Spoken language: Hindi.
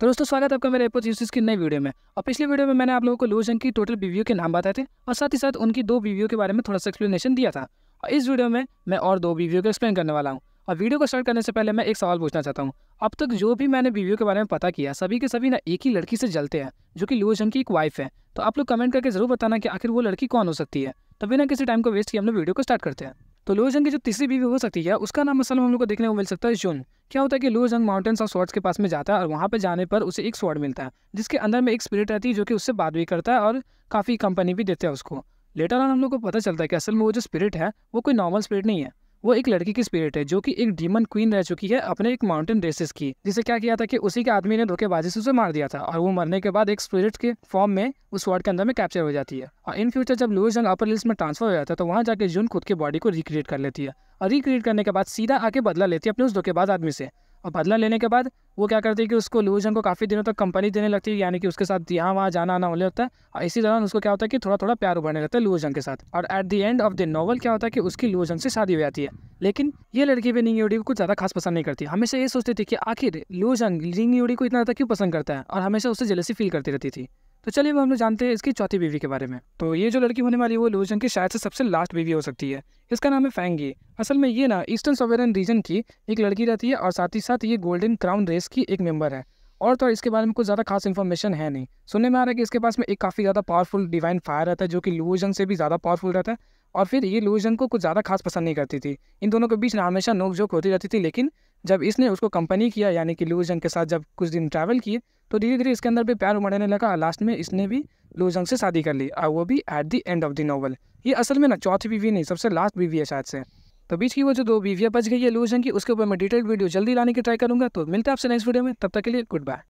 तो दोस्तों स्वागत है आपका मेरे एपो यूसेज की नई वीडियो में और पिछले वीडियो में मैंने आप लोगों को लो जंग की टोटल बीवीओ के नाम बताए थे और साथ ही साथ उनकी दो बीवीओ के बारे में थोड़ा सा एक्सप्लेनेशन दिया था और इस वीडियो में मैं और दो बीवीओ को एक्सप्लेन करने वाला हूँ और वीडियो को स्टार्ट करने से पहले मैं एक सवाल पूछना चाहता हूँ अब तक जो भी मैंने बीवीओ के बारे में पता किया सभी के सभी ना एक ही लड़की से जलते हैं जो कि लो जंग की एक वाइफ है तो आप लोग कमेंट करके जरूर बताना कि आखिर वो लड़की कौन हो सकती है तो बिना किसी टाइम को वेस्ट किए हम लोग वीडियो को स्टार्ट करते हैं तो लोअर जंग की जो तीसरी बीवी हो सकती है उसका नाम असल में हम लोग को देखने को मिल सकता है जुन क्या होता है कि लोअर जंग माउंटेन्स और स्वर्ड्स के पास में जाता है और वहाँ पर जाने पर उसे एक स्वर्ड मिलता है जिसके अंदर में एक स्पिरिट रहती है जो कि उससे बात भी करता है और काफ़ी कंपनी भी देता है उसको लेटर ऑन हम लोग को पता चलता है कि असल में वो जो स्पिरिट है वो कोई नॉर्मल स्पिरिट नहीं है वो एक लड़की की स्पिरिट है जो कि एक डीमन क्वीन रह चुकी है अपने एक माउंटेन रेसेस की जिसे क्या किया था कि उसी के आदमी ने धोखेबाजी से उसे मार दिया था और वो मरने के बाद एक स्पिरिट के फॉर्म में उस वर्ड के अंदर में कैप्चर हो जाती है और इन फ्यूचर जब लुइस जंग अपर लिस्ट में ट्रांसफर हो जाता है तो वहाँ जाकर जून खुद के बॉडी को रिक्रिएट कर लेती है और रिक्रिएट करने के बाद सीधा आके बदला लेती है अपने उस धोखेबाज आदमी से और बदला लेने के बाद वो क्या करती है कि उसको लूजन को काफ़ी दिनों तक कंपनी देने लगती है यानी कि उसके साथ यहाँ वहाँ जाना आना होने लगता है और इसी दौरान उसको क्या होता है कि थोड़ा थोड़ा प्यार उभरने लगता है लूजन के साथ और at the end of the novel क्या होता है कि उसकी लूजन से शादी हो जाती है लेकिन ये लड़की भी रिंग यूडी को कुछ ज़्यादा खास पसंद नहीं करती हमेशा ये सोचती थी कि आखिर लूजन रिंग यूडी को इतना ज़्यादा क्यों पसंद करता है और हमेशा उससे जलसी फील करती रहती थी तो चलिए अब हम लोग जानते हैं इसकी चौथी बीवी के बारे में तो ये जो लड़की होने वाली है वो लूजन की शायद से सबसे लास्ट बीवी हो सकती है इसका नाम है फैंगी असल में ये ना ईस्टर्न सोवेरन रीजन की एक लड़की रहती है और साथ ही साथ ये गोल्डन क्राउन रेस की एक मेम्बर है और तो इसके बारे में कुछ ज़्यादा खास इन्फॉर्मेशन है नहीं सुनने में आ रहा है कि इसके पास में एक काफ़ी ज़्यादा पावरफुल डिवाइन फायर रहता है जो कि लूजन से भी ज़्यादा पावरफुल रहता है और फिर ये लूजन को कुछ ज़्यादा खास पसंद नहीं करती थी इन दोनों के बीच ना हमेशा नोकझोंक होती रहती थी लेकिन जब इसने उसको कंपनी किया यानी कि लू जंग के साथ जब कुछ दिन ट्रैवल किए तो धीरे धीरे इसके अंदर भी प्यार उमड़ने लगा लास्ट में इसने भी लू जंग से शादी कर ली और वो भी at the end of the novel ये असल में ना चौथी बीवी नहीं सबसे लास्ट बीवी है शायद से तो बीच की वो जो दो बीवियाँ बच गई है लू जंग की उसके ऊपर मैं डिटेल वीडियो जल्दी लाने की ट्राई करूँगा तो मिलते हैं आपसे नेक्स्ट वीडियो में तब तक के लिए गुड बाय